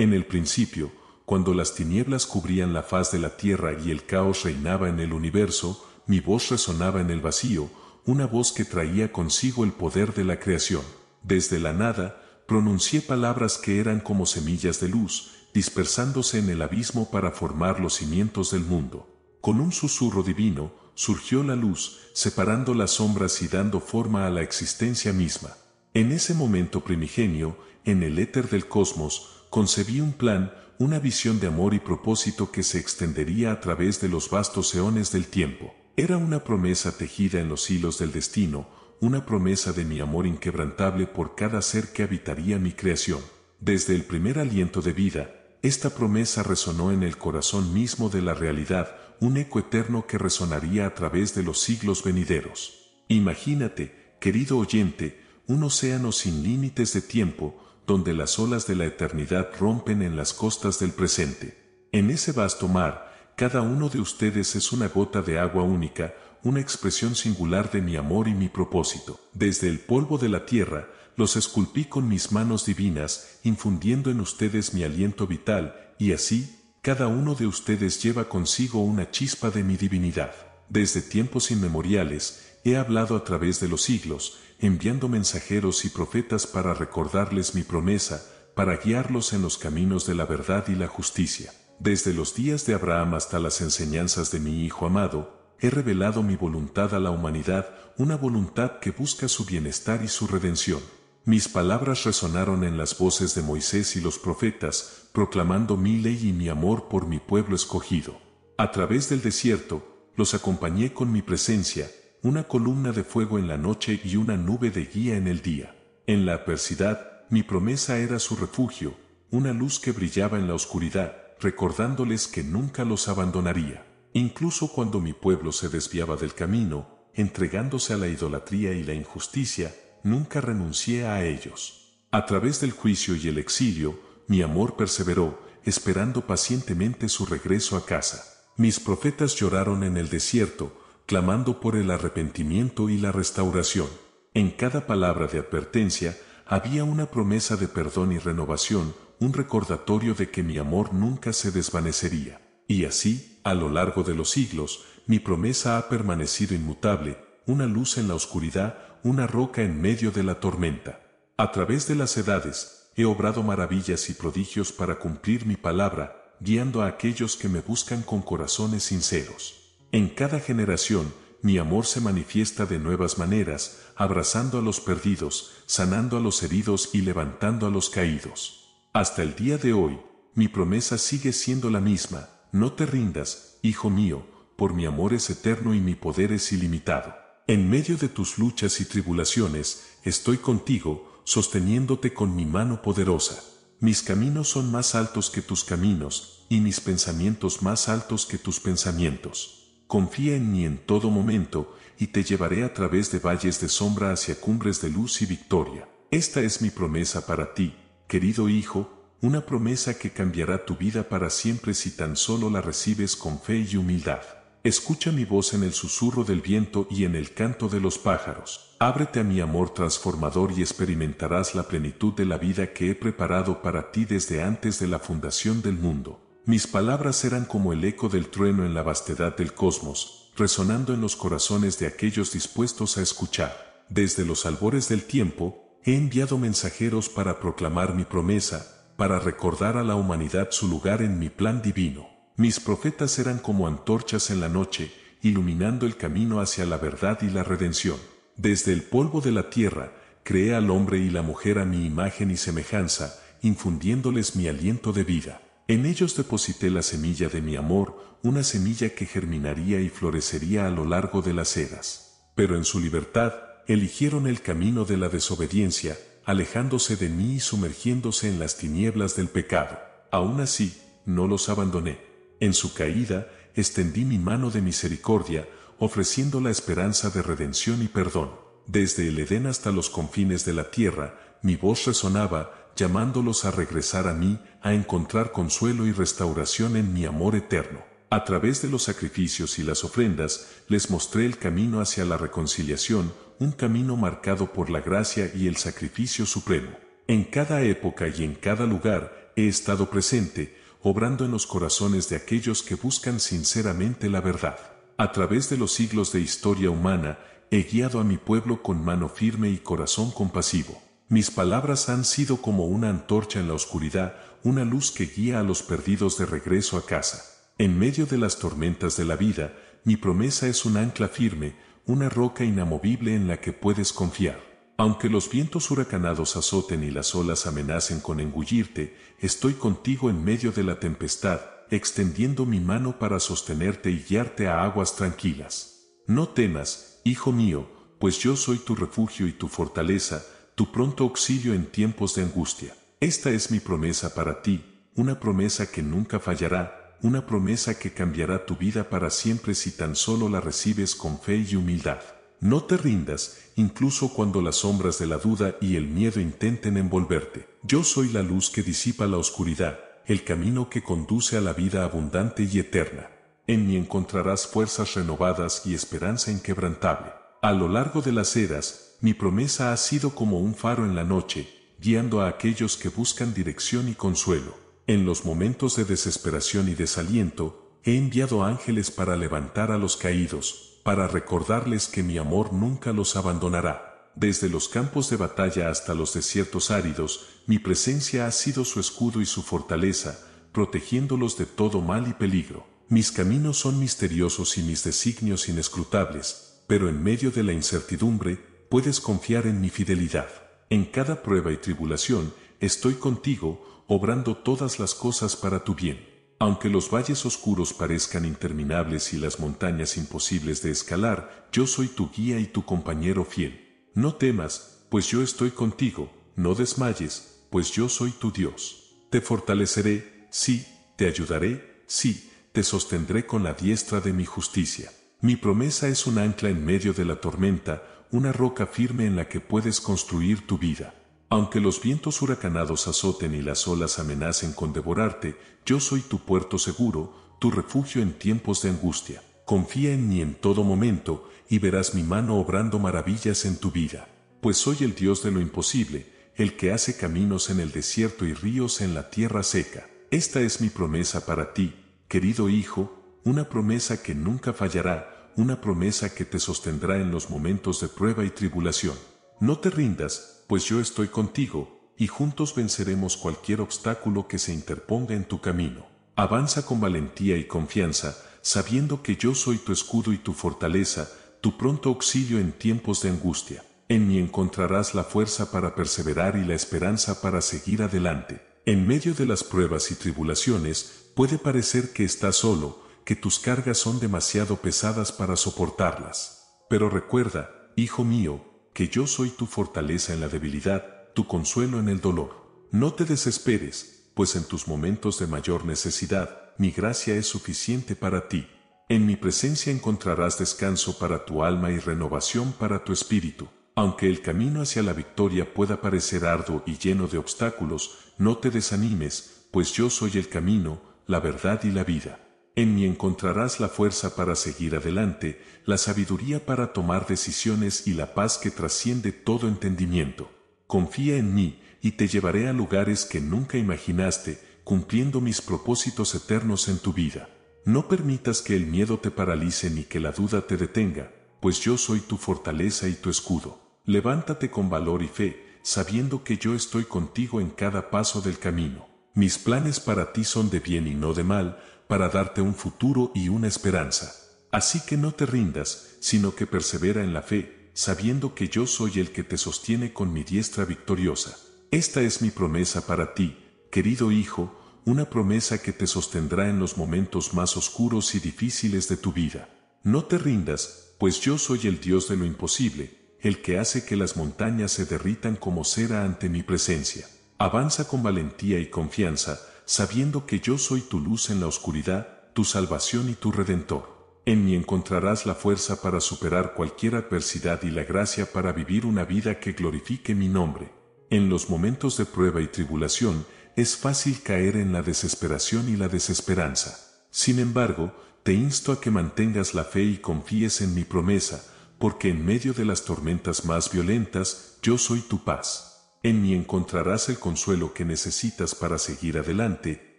En el principio, cuando las tinieblas cubrían la faz de la tierra y el caos reinaba en el universo, mi voz resonaba en el vacío, una voz que traía consigo el poder de la creación. Desde la nada, pronuncié palabras que eran como semillas de luz, dispersándose en el abismo para formar los cimientos del mundo. Con un susurro divino, surgió la luz, separando las sombras y dando forma a la existencia misma. En ese momento primigenio, en el éter del cosmos, concebí un plan, una visión de amor y propósito que se extendería a través de los vastos eones del tiempo. Era una promesa tejida en los hilos del destino, una promesa de mi amor inquebrantable por cada ser que habitaría mi creación. Desde el primer aliento de vida, esta promesa resonó en el corazón mismo de la realidad, un eco eterno que resonaría a través de los siglos venideros. Imagínate, querido oyente, un océano sin límites de tiempo, donde las olas de la eternidad rompen en las costas del presente. En ese vasto mar, cada uno de ustedes es una gota de agua única, una expresión singular de mi amor y mi propósito. Desde el polvo de la tierra, los esculpí con mis manos divinas, infundiendo en ustedes mi aliento vital, y así, cada uno de ustedes lleva consigo una chispa de mi divinidad. Desde tiempos inmemoriales, he hablado a través de los siglos, enviando mensajeros y profetas para recordarles mi promesa, para guiarlos en los caminos de la verdad y la justicia. Desde los días de Abraham hasta las enseñanzas de mi Hijo amado, he revelado mi voluntad a la humanidad, una voluntad que busca su bienestar y su redención. Mis palabras resonaron en las voces de Moisés y los profetas, proclamando mi ley y mi amor por mi pueblo escogido. A través del desierto, los acompañé con mi presencia, una columna de fuego en la noche y una nube de guía en el día. En la adversidad, mi promesa era su refugio, una luz que brillaba en la oscuridad, recordándoles que nunca los abandonaría. Incluso cuando mi pueblo se desviaba del camino, entregándose a la idolatría y la injusticia, nunca renuncié a ellos. A través del juicio y el exilio, mi amor perseveró, esperando pacientemente su regreso a casa. Mis profetas lloraron en el desierto, clamando por el arrepentimiento y la restauración. En cada palabra de advertencia había una promesa de perdón y renovación, un recordatorio de que mi amor nunca se desvanecería. Y así, a lo largo de los siglos, mi promesa ha permanecido inmutable, una luz en la oscuridad, una roca en medio de la tormenta. A través de las edades, he obrado maravillas y prodigios para cumplir mi palabra, guiando a aquellos que me buscan con corazones sinceros. En cada generación, mi amor se manifiesta de nuevas maneras, abrazando a los perdidos, sanando a los heridos y levantando a los caídos. Hasta el día de hoy, mi promesa sigue siendo la misma, no te rindas, hijo mío, por mi amor es eterno y mi poder es ilimitado. En medio de tus luchas y tribulaciones, estoy contigo, sosteniéndote con mi mano poderosa. Mis caminos son más altos que tus caminos, y mis pensamientos más altos que tus pensamientos. Confía en mí en todo momento, y te llevaré a través de valles de sombra hacia cumbres de luz y victoria. Esta es mi promesa para ti, querido hijo, una promesa que cambiará tu vida para siempre si tan solo la recibes con fe y humildad. Escucha mi voz en el susurro del viento y en el canto de los pájaros. Ábrete a mi amor transformador y experimentarás la plenitud de la vida que he preparado para ti desde antes de la fundación del mundo. Mis palabras eran como el eco del trueno en la vastedad del cosmos, resonando en los corazones de aquellos dispuestos a escuchar. Desde los albores del tiempo, he enviado mensajeros para proclamar mi promesa, para recordar a la humanidad su lugar en mi plan divino. Mis profetas eran como antorchas en la noche, iluminando el camino hacia la verdad y la redención. Desde el polvo de la tierra, creé al hombre y la mujer a mi imagen y semejanza, infundiéndoles mi aliento de vida. En ellos deposité la semilla de mi amor, una semilla que germinaría y florecería a lo largo de las eras. Pero en su libertad, eligieron el camino de la desobediencia, alejándose de mí y sumergiéndose en las tinieblas del pecado. Aún así, no los abandoné. En su caída, extendí mi mano de misericordia, ofreciendo la esperanza de redención y perdón. Desde el Edén hasta los confines de la tierra, mi voz resonaba, llamándolos a regresar a mí, a encontrar consuelo y restauración en mi amor eterno. A través de los sacrificios y las ofrendas, les mostré el camino hacia la reconciliación, un camino marcado por la gracia y el sacrificio supremo. En cada época y en cada lugar he estado presente, obrando en los corazones de aquellos que buscan sinceramente la verdad. A través de los siglos de historia humana, he guiado a mi pueblo con mano firme y corazón compasivo. Mis palabras han sido como una antorcha en la oscuridad, una luz que guía a los perdidos de regreso a casa. En medio de las tormentas de la vida, mi promesa es un ancla firme, una roca inamovible en la que puedes confiar. Aunque los vientos huracanados azoten y las olas amenacen con engullirte, estoy contigo en medio de la tempestad, extendiendo mi mano para sostenerte y guiarte a aguas tranquilas. No temas, hijo mío, pues yo soy tu refugio y tu fortaleza, tu pronto auxilio en tiempos de angustia. Esta es mi promesa para ti, una promesa que nunca fallará, una promesa que cambiará tu vida para siempre si tan solo la recibes con fe y humildad. No te rindas, incluso cuando las sombras de la duda y el miedo intenten envolverte. Yo soy la luz que disipa la oscuridad, el camino que conduce a la vida abundante y eterna. En mí encontrarás fuerzas renovadas y esperanza inquebrantable. A lo largo de las eras, mi promesa ha sido como un faro en la noche, guiando a aquellos que buscan dirección y consuelo. En los momentos de desesperación y desaliento, he enviado ángeles para levantar a los caídos, para recordarles que mi amor nunca los abandonará. Desde los campos de batalla hasta los desiertos áridos, mi presencia ha sido su escudo y su fortaleza, protegiéndolos de todo mal y peligro. Mis caminos son misteriosos y mis designios inescrutables, pero en medio de la incertidumbre, puedes confiar en mi fidelidad. En cada prueba y tribulación, estoy contigo, obrando todas las cosas para tu bien. Aunque los valles oscuros parezcan interminables y las montañas imposibles de escalar, yo soy tu guía y tu compañero fiel. No temas, pues yo estoy contigo, no desmayes, pues yo soy tu Dios. Te fortaleceré, sí, te ayudaré, sí, te sostendré con la diestra de mi justicia. Mi promesa es un ancla en medio de la tormenta, una roca firme en la que puedes construir tu vida. Aunque los vientos huracanados azoten y las olas amenacen con devorarte, yo soy tu puerto seguro, tu refugio en tiempos de angustia. Confía en mí en todo momento, y verás mi mano obrando maravillas en tu vida. Pues soy el Dios de lo imposible, el que hace caminos en el desierto y ríos en la tierra seca. Esta es mi promesa para ti, querido hijo, una promesa que nunca fallará, una promesa que te sostendrá en los momentos de prueba y tribulación. No te rindas, pues yo estoy contigo, y juntos venceremos cualquier obstáculo que se interponga en tu camino. Avanza con valentía y confianza, sabiendo que yo soy tu escudo y tu fortaleza, tu pronto auxilio en tiempos de angustia. En mí encontrarás la fuerza para perseverar y la esperanza para seguir adelante. En medio de las pruebas y tribulaciones, puede parecer que estás solo, que tus cargas son demasiado pesadas para soportarlas. Pero recuerda, hijo mío, que yo soy tu fortaleza en la debilidad, tu consuelo en el dolor. No te desesperes, pues en tus momentos de mayor necesidad, mi gracia es suficiente para ti. En mi presencia encontrarás descanso para tu alma y renovación para tu espíritu. Aunque el camino hacia la victoria pueda parecer arduo y lleno de obstáculos, no te desanimes, pues yo soy el camino, la verdad y la vida. En mí encontrarás la fuerza para seguir adelante, la sabiduría para tomar decisiones y la paz que trasciende todo entendimiento. Confía en mí, y te llevaré a lugares que nunca imaginaste, cumpliendo mis propósitos eternos en tu vida. No permitas que el miedo te paralice ni que la duda te detenga, pues yo soy tu fortaleza y tu escudo. Levántate con valor y fe, sabiendo que yo estoy contigo en cada paso del camino. Mis planes para ti son de bien y no de mal, para darte un futuro y una esperanza. Así que no te rindas, sino que persevera en la fe, sabiendo que yo soy el que te sostiene con mi diestra victoriosa. Esta es mi promesa para ti, querido hijo, una promesa que te sostendrá en los momentos más oscuros y difíciles de tu vida. No te rindas, pues yo soy el Dios de lo imposible, el que hace que las montañas se derritan como cera ante mi presencia. Avanza con valentía y confianza, sabiendo que yo soy tu luz en la oscuridad, tu salvación y tu redentor. En mí encontrarás la fuerza para superar cualquier adversidad y la gracia para vivir una vida que glorifique mi nombre. En los momentos de prueba y tribulación, es fácil caer en la desesperación y la desesperanza. Sin embargo, te insto a que mantengas la fe y confíes en mi promesa, porque en medio de las tormentas más violentas, yo soy tu paz. En mí encontrarás el consuelo que necesitas para seguir adelante,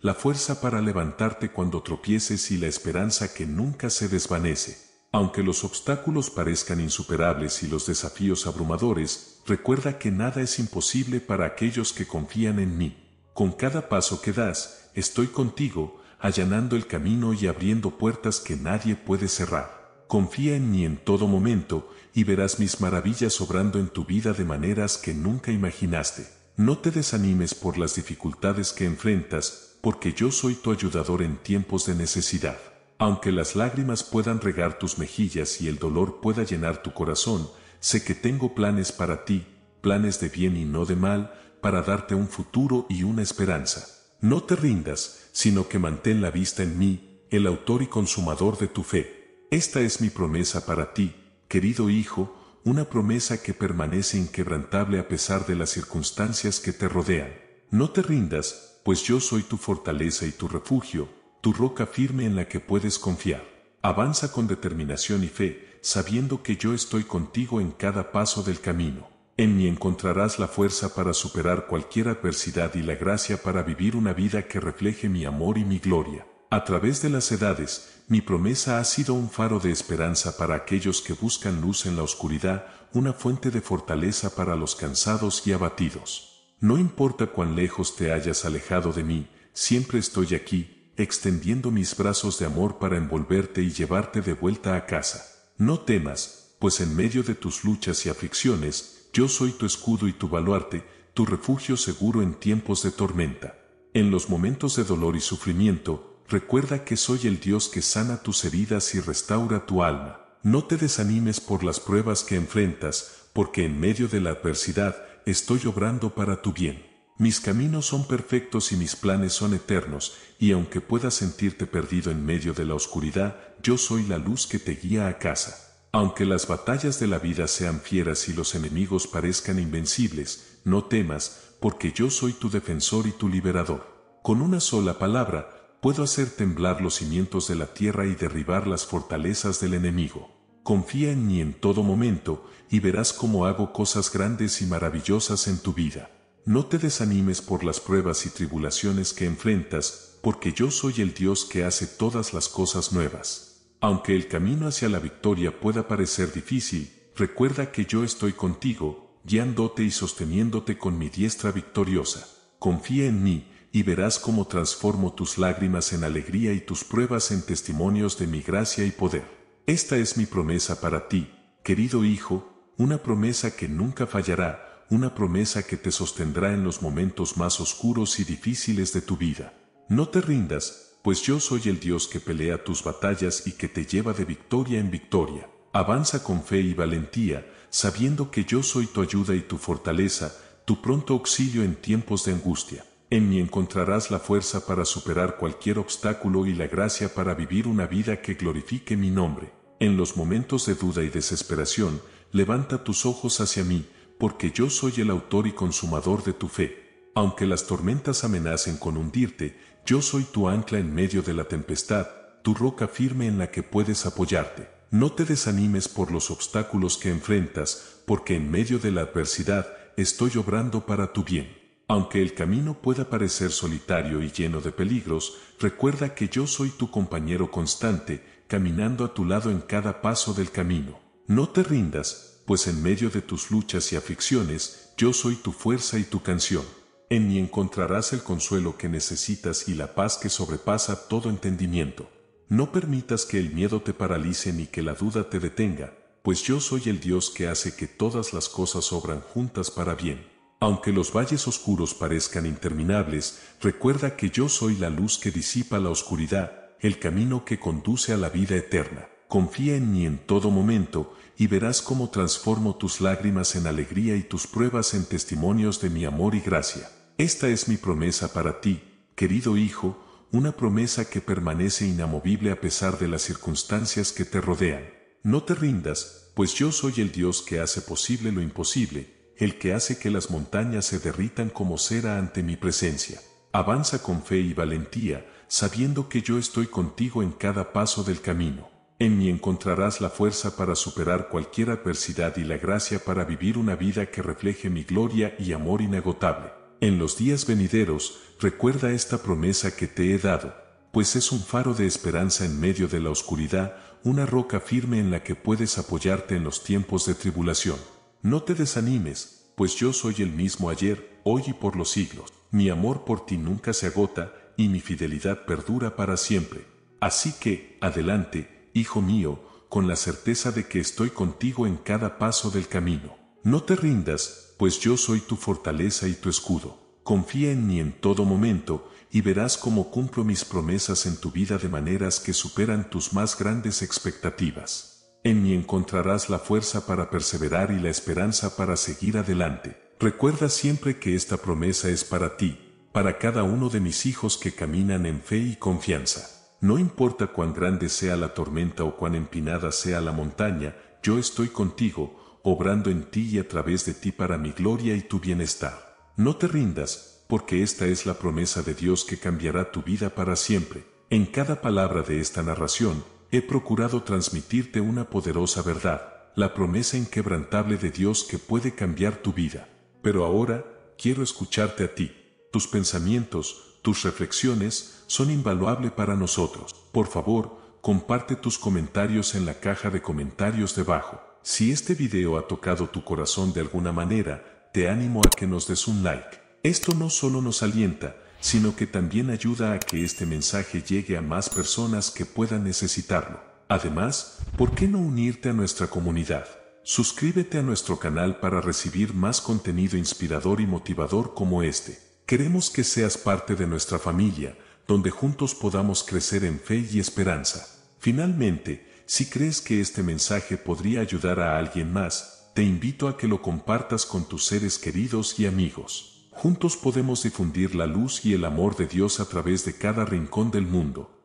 la fuerza para levantarte cuando tropieces y la esperanza que nunca se desvanece. Aunque los obstáculos parezcan insuperables y los desafíos abrumadores, recuerda que nada es imposible para aquellos que confían en mí. Con cada paso que das, estoy contigo, allanando el camino y abriendo puertas que nadie puede cerrar confía en mí en todo momento, y verás mis maravillas obrando en tu vida de maneras que nunca imaginaste. No te desanimes por las dificultades que enfrentas, porque yo soy tu ayudador en tiempos de necesidad. Aunque las lágrimas puedan regar tus mejillas y el dolor pueda llenar tu corazón, sé que tengo planes para ti, planes de bien y no de mal, para darte un futuro y una esperanza. No te rindas, sino que mantén la vista en mí, el autor y consumador de tu fe esta es mi promesa para ti, querido hijo, una promesa que permanece inquebrantable a pesar de las circunstancias que te rodean. No te rindas, pues yo soy tu fortaleza y tu refugio, tu roca firme en la que puedes confiar. Avanza con determinación y fe, sabiendo que yo estoy contigo en cada paso del camino. En mí encontrarás la fuerza para superar cualquier adversidad y la gracia para vivir una vida que refleje mi amor y mi gloria. A través de las edades, mi promesa ha sido un faro de esperanza para aquellos que buscan luz en la oscuridad, una fuente de fortaleza para los cansados y abatidos. No importa cuán lejos te hayas alejado de mí, siempre estoy aquí, extendiendo mis brazos de amor para envolverte y llevarte de vuelta a casa. No temas, pues en medio de tus luchas y aflicciones, yo soy tu escudo y tu baluarte, tu refugio seguro en tiempos de tormenta. En los momentos de dolor y sufrimiento, recuerda que soy el Dios que sana tus heridas y restaura tu alma. No te desanimes por las pruebas que enfrentas, porque en medio de la adversidad estoy obrando para tu bien. Mis caminos son perfectos y mis planes son eternos, y aunque puedas sentirte perdido en medio de la oscuridad, yo soy la luz que te guía a casa. Aunque las batallas de la vida sean fieras y los enemigos parezcan invencibles, no temas, porque yo soy tu defensor y tu liberador. Con una sola palabra, puedo hacer temblar los cimientos de la tierra y derribar las fortalezas del enemigo. Confía en mí en todo momento y verás cómo hago cosas grandes y maravillosas en tu vida. No te desanimes por las pruebas y tribulaciones que enfrentas, porque yo soy el Dios que hace todas las cosas nuevas. Aunque el camino hacia la victoria pueda parecer difícil, recuerda que yo estoy contigo, guiándote y sosteniéndote con mi diestra victoriosa. Confía en mí, y verás cómo transformo tus lágrimas en alegría y tus pruebas en testimonios de mi gracia y poder. Esta es mi promesa para ti, querido hijo, una promesa que nunca fallará, una promesa que te sostendrá en los momentos más oscuros y difíciles de tu vida. No te rindas, pues yo soy el Dios que pelea tus batallas y que te lleva de victoria en victoria. Avanza con fe y valentía, sabiendo que yo soy tu ayuda y tu fortaleza, tu pronto auxilio en tiempos de angustia. En mí encontrarás la fuerza para superar cualquier obstáculo y la gracia para vivir una vida que glorifique mi nombre. En los momentos de duda y desesperación, levanta tus ojos hacia mí, porque yo soy el autor y consumador de tu fe. Aunque las tormentas amenacen con hundirte, yo soy tu ancla en medio de la tempestad, tu roca firme en la que puedes apoyarte. No te desanimes por los obstáculos que enfrentas, porque en medio de la adversidad estoy obrando para tu bien. Aunque el camino pueda parecer solitario y lleno de peligros, recuerda que yo soy tu compañero constante, caminando a tu lado en cada paso del camino. No te rindas, pues en medio de tus luchas y aflicciones, yo soy tu fuerza y tu canción. En mí encontrarás el consuelo que necesitas y la paz que sobrepasa todo entendimiento. No permitas que el miedo te paralice ni que la duda te detenga, pues yo soy el Dios que hace que todas las cosas obran juntas para bien. Aunque los valles oscuros parezcan interminables, recuerda que yo soy la luz que disipa la oscuridad, el camino que conduce a la vida eterna. Confía en mí en todo momento, y verás cómo transformo tus lágrimas en alegría y tus pruebas en testimonios de mi amor y gracia. Esta es mi promesa para ti, querido hijo, una promesa que permanece inamovible a pesar de las circunstancias que te rodean. No te rindas, pues yo soy el Dios que hace posible lo imposible, el que hace que las montañas se derritan como cera ante mi presencia. Avanza con fe y valentía, sabiendo que yo estoy contigo en cada paso del camino. En mí encontrarás la fuerza para superar cualquier adversidad y la gracia para vivir una vida que refleje mi gloria y amor inagotable. En los días venideros, recuerda esta promesa que te he dado, pues es un faro de esperanza en medio de la oscuridad, una roca firme en la que puedes apoyarte en los tiempos de tribulación. No te desanimes, pues yo soy el mismo ayer, hoy y por los siglos. Mi amor por ti nunca se agota, y mi fidelidad perdura para siempre. Así que, adelante, hijo mío, con la certeza de que estoy contigo en cada paso del camino. No te rindas, pues yo soy tu fortaleza y tu escudo. Confía en mí en todo momento, y verás cómo cumplo mis promesas en tu vida de maneras que superan tus más grandes expectativas. En mí encontrarás la fuerza para perseverar y la esperanza para seguir adelante. Recuerda siempre que esta promesa es para ti, para cada uno de mis hijos que caminan en fe y confianza. No importa cuán grande sea la tormenta o cuán empinada sea la montaña, yo estoy contigo, obrando en ti y a través de ti para mi gloria y tu bienestar. No te rindas, porque esta es la promesa de Dios que cambiará tu vida para siempre. En cada palabra de esta narración, he procurado transmitirte una poderosa verdad, la promesa inquebrantable de Dios que puede cambiar tu vida. Pero ahora, quiero escucharte a ti. Tus pensamientos, tus reflexiones, son invaluable para nosotros. Por favor, comparte tus comentarios en la caja de comentarios debajo. Si este video ha tocado tu corazón de alguna manera, te animo a que nos des un like. Esto no solo nos alienta, sino que también ayuda a que este mensaje llegue a más personas que puedan necesitarlo. Además, ¿por qué no unirte a nuestra comunidad? Suscríbete a nuestro canal para recibir más contenido inspirador y motivador como este. Queremos que seas parte de nuestra familia, donde juntos podamos crecer en fe y esperanza. Finalmente, si crees que este mensaje podría ayudar a alguien más, te invito a que lo compartas con tus seres queridos y amigos juntos podemos difundir la luz y el amor de Dios a través de cada rincón del mundo.